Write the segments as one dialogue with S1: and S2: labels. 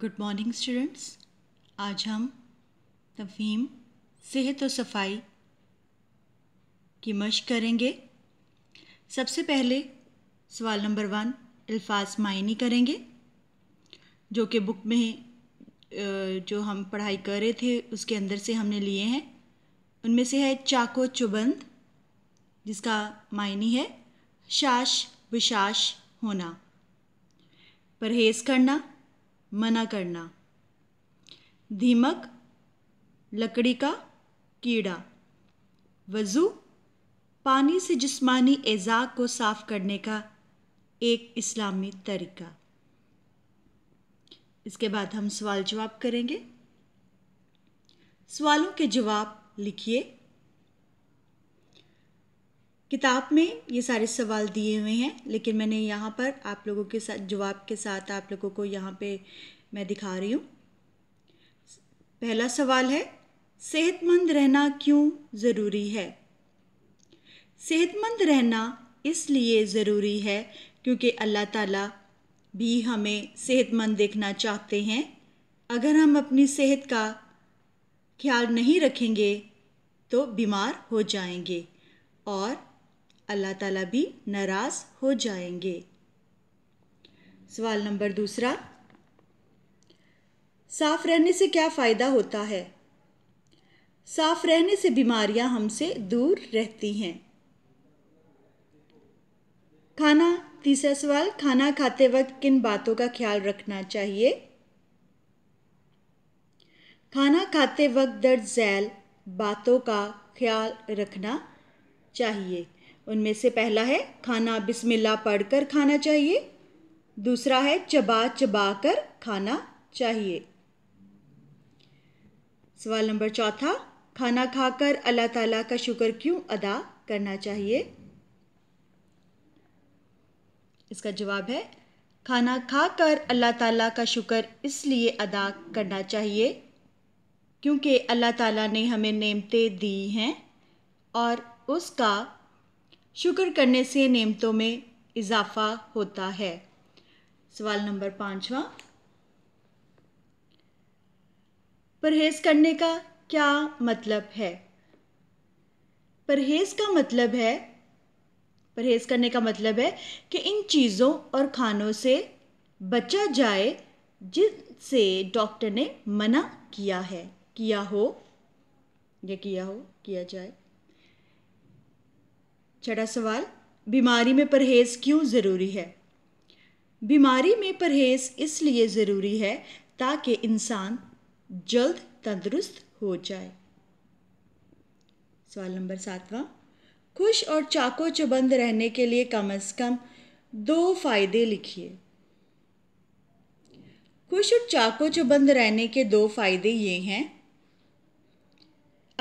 S1: good morning students आज हम तफहीम सेहत और सफाई की मशक करेंगे सबसे पहले सवाल नंबर वन अल्फाज मायनी करेंगे जो कि बुक में जो हम पढ़ाई कर रहे थे उसके अंदर से हमने लिए हैं उनमें से है चाको चुबंद जिसका मायनी है शाश विशाश होना परहेज़ करना मना करना दीमक लकड़ी का कीड़ा वज़ू पानी से जिस्मानी एजाक को साफ़ करने का एक इस्लामी तरीका इसके बाद हम सवाल जवाब करेंगे सवालों के जवाब लिखिए किताब में ये सारे सवाल दिए हुए हैं लेकिन मैंने यहाँ पर आप लोगों के साथ जवाब के साथ आप लोगों को यहाँ पे मैं दिखा रही हूँ पहला सवाल है सेहतमंद रहना क्यों ज़रूरी है सेहतमंद रहना इसलिए ज़रूरी है क्योंकि अल्लाह ताला भी हमें सेहतमंद देखना चाहते हैं अगर हम अपनी सेहत का ख्याल नहीं रखेंगे तो बीमार हो जाएंगे और अल्लाह ताला भी नाराज़ हो जाएंगे सवाल नंबर दूसरा साफ रहने से क्या फ़ायदा होता है साफ रहने से बीमारियां हमसे दूर रहती हैं खाना तीसरा सवाल खाना खाते वक्त किन बातों का ख्याल रखना चाहिए खाना खाते वक्त दर्द झैल बातों का ख्याल रखना चाहिए उनमें से पहला है खाना बिस्मिल्लाह पढ़कर खाना चाहिए दूसरा है चबा चबा कर खाना चाहिए सवाल नंबर चौथा खाना खाकर अल्लाह ताला का शुक्र क्यों अदा करना चाहिए इसका जवाब है खाना खाकर अल्लाह ताला का शुक्र इसलिए अदा करना चाहिए क्योंकि अल्लाह ताला ने हमें नेमतें दी हैं और उसका शुक्र करने से नेमतों में इजाफा होता है सवाल नंबर पाँचवा परहेज करने का क्या मतलब है परहेज का मतलब है परहेज करने का मतलब है कि इन चीज़ों और खानों से बचा जाए जिनसे डॉक्टर ने मना किया है किया हो या किया हो किया जाए छठा सवाल बीमारी में परहेज़ क्यों ज़रूरी है बीमारी में परहेज़ इसलिए ज़रूरी है ताकि इंसान जल्द तंदुरुस्त हो जाए सवाल नंबर सातवां खुश और चाको चबंद रहने के लिए कम अज़ कम दो फायदे लिखिए खुश और चाको चबंद रहने के दो फायदे ये हैं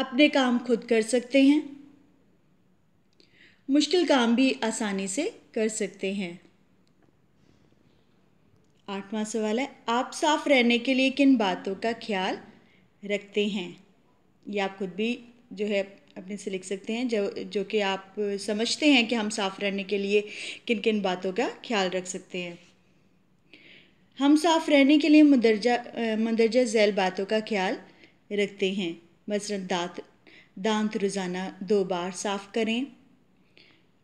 S1: अपने काम खुद कर सकते हैं मुश्किल काम भी आसानी से कर सकते हैं आठवां सवाल है आप साफ रहने के लिए किन बातों का ख्याल रखते हैं या आप खुद भी जो है अपने से लिख सकते हैं जो जो कि आप समझते हैं कि हम साफ रहने के लिए किन किन बातों का ख्याल रख सकते हैं हम साफ रहने के लिए मंदरजा मंदरजा झैल बातों का ख्याल रखते हैं मसलन दांत दांत रोज़ाना दो बार साफ करें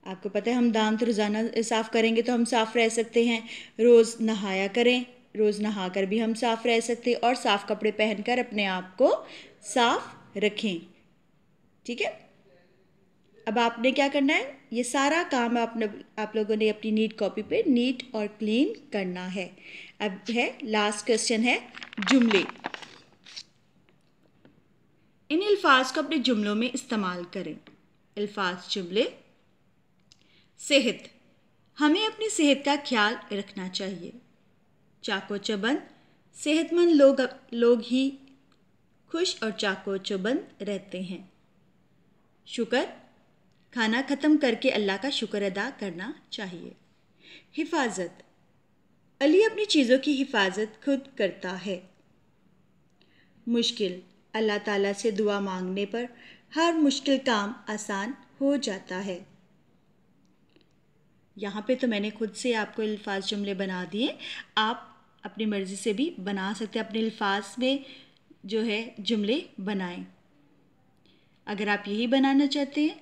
S1: आपको पता है हम दांत रोज़ाना साफ़ करेंगे तो हम साफ़ रह सकते हैं रोज़ नहाया करें रोज़ नहा कर भी हम साफ़ रह सकते और साफ़ कपड़े पहनकर अपने आप को साफ़ रखें ठीक है अब आपने क्या करना है ये सारा काम आपने आप लोगों ने अपनी नीट कॉपी पे नीट और क्लीन करना है अब है लास्ट क्वेश्चन है जुमले इन अल्फाज को अपने जुमलों में इस्तेमाल करें अल्फाज जुमले सेहत हमें अपनी सेहत का ख्याल रखना चाहिए चाको चबंद सेहतमंद लोग लोग ही खुश और चाको चबंद रहते हैं शुक्र खाना ख़त्म करके अल्लाह का शुक्र अदा करना चाहिए हिफाजत अली अपनी चीज़ों की हिफाजत खुद करता है मुश्किल अल्लाह ताला से दुआ मांगने पर हर मुश्किल काम आसान हो जाता है यहाँ पे तो मैंने खुद से आपको अल्फाज जुमले बना दिए आप अपनी मर्ज़ी से भी बना सकते हैं अपने अल्फाज में जो है जुमले बनाएं अगर आप यही बनाना चाहते हैं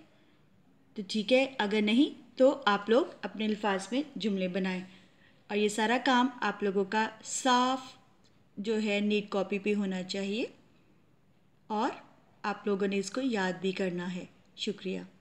S1: तो ठीक है अगर नहीं तो आप लोग अपने अल्फाज में जुमले बनाएं और ये सारा काम आप लोगों का साफ जो है नीट कॉपी पे होना चाहिए और आप लोगों ने इसको याद भी करना है शुक्रिया